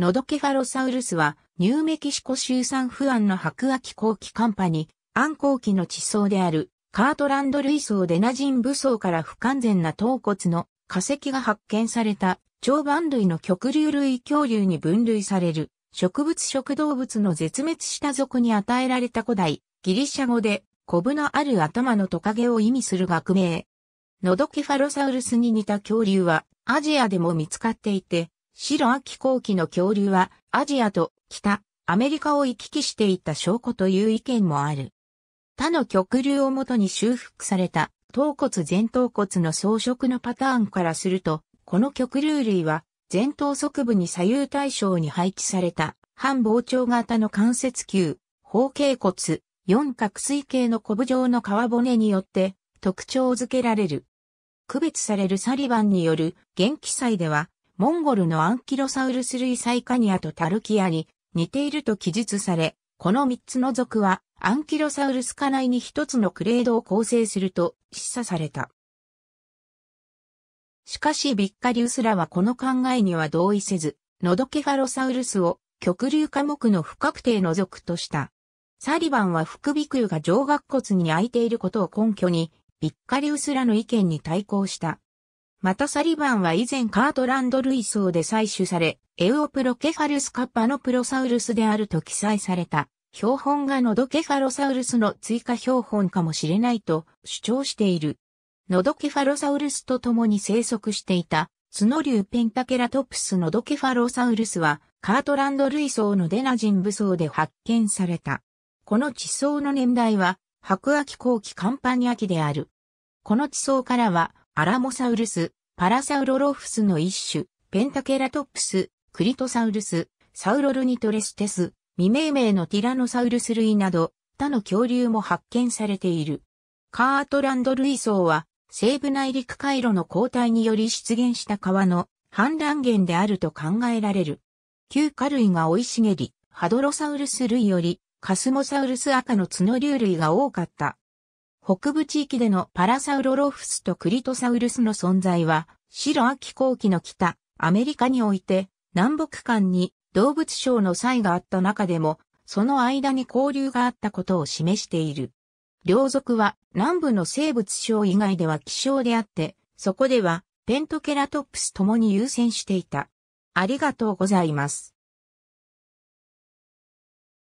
ノドケファロサウルスは、ニューメキシコ州サンフアンの白亜紀後期寒波に、暗後期の地層である、カートランド類層デナジン武装から不完全な頭骨の化石が発見された、長板類の極流類恐竜に分類される、植物食動物の絶滅した族に与えられた古代、ギリシャ語で、コブのある頭のトカゲを意味する学名。ノドケファロサウルスに似た恐竜は、アジアでも見つかっていて、白秋後期の恐竜はアジアと北アメリカを行き来していた証拠という意見もある。他の極流をもとに修復された頭骨前頭骨の装飾のパターンからすると、この極流類は前頭側部に左右対称に配置された半膨張型の関節球、方形骨、四角錐形のコブ状の皮骨によって特徴づけられる。区別されるサリバンによる元気祭ではモンゴルのアンキロサウルス類サイカニアとタルキアに似ていると記述され、この3つの属はアンキロサウルス科内に1つのクレードを構成すると示唆された。しかしビッカリウスらはこの考えには同意せず、ノドケファロサウルスを極流科目の不確定の属とした。サリバンは副鼻腔が上顎骨に開いていることを根拠に、ビッカリウスらの意見に対抗した。またサリバンは以前カートランド類層で採取され、エウオプロケファルスカッパのプロサウルスであると記載された、標本がノドケファロサウルスの追加標本かもしれないと主張している。ノドケファロサウルスと共に生息していた、スノリューペンタケラトプスノドケファロサウルスは、カートランド類層のデナジン武装で発見された。この地層の年代は、白亜紀後期カンパニア紀である。この地層からは、アラモサウルス、パラサウロロフスの一種、ペンタケラトプス、クリトサウルス、サウロルニトレステス、未命名のティラノサウルス類など、他の恐竜も発見されている。カートランド類層は、西部内陸回路の交代により出現した川の氾濫源であると考えられる。旧下類が生い茂り、ハドロサウルス類より、カスモサウルス赤の角竜類が多かった。北部地域でのパラサウロロフスとクリトサウルスの存在は、白秋紀後期の北、アメリカにおいて、南北間に動物省の際があった中でも、その間に交流があったことを示している。両族は南部の生物省以外では希少であって、そこではペントケラトプスともに優先していた。ありがとうございます。